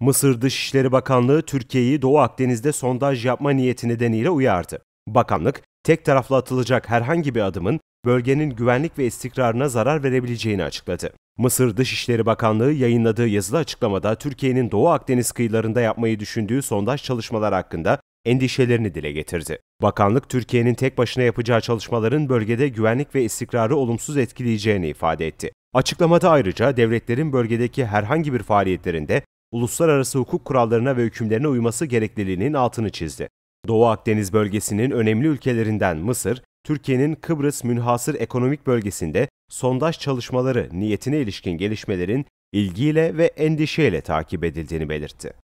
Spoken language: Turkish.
Mısır Dışişleri Bakanlığı Türkiye'yi Doğu Akdeniz'de sondaj yapma niyeti nedeniyle uyardı. Bakanlık, tek taraflı atılacak herhangi bir adımın bölgenin güvenlik ve istikrarına zarar verebileceğini açıkladı. Mısır Dışişleri Bakanlığı yayınladığı yazılı açıklamada Türkiye'nin Doğu Akdeniz kıyılarında yapmayı düşündüğü sondaj çalışmalar hakkında endişelerini dile getirdi. Bakanlık Türkiye'nin tek başına yapacağı çalışmaların bölgede güvenlik ve istikrarı olumsuz etkileyeceğini ifade etti. Açıklamada ayrıca devletlerin bölgedeki herhangi bir faaliyetlerinde uluslararası hukuk kurallarına ve hükümlerine uyması gerekliliğinin altını çizdi. Doğu Akdeniz bölgesinin önemli ülkelerinden Mısır, Türkiye'nin Kıbrıs Münhasır Ekonomik Bölgesi'nde sondaj çalışmaları niyetine ilişkin gelişmelerin ilgiyle ve endişeyle takip edildiğini belirtti.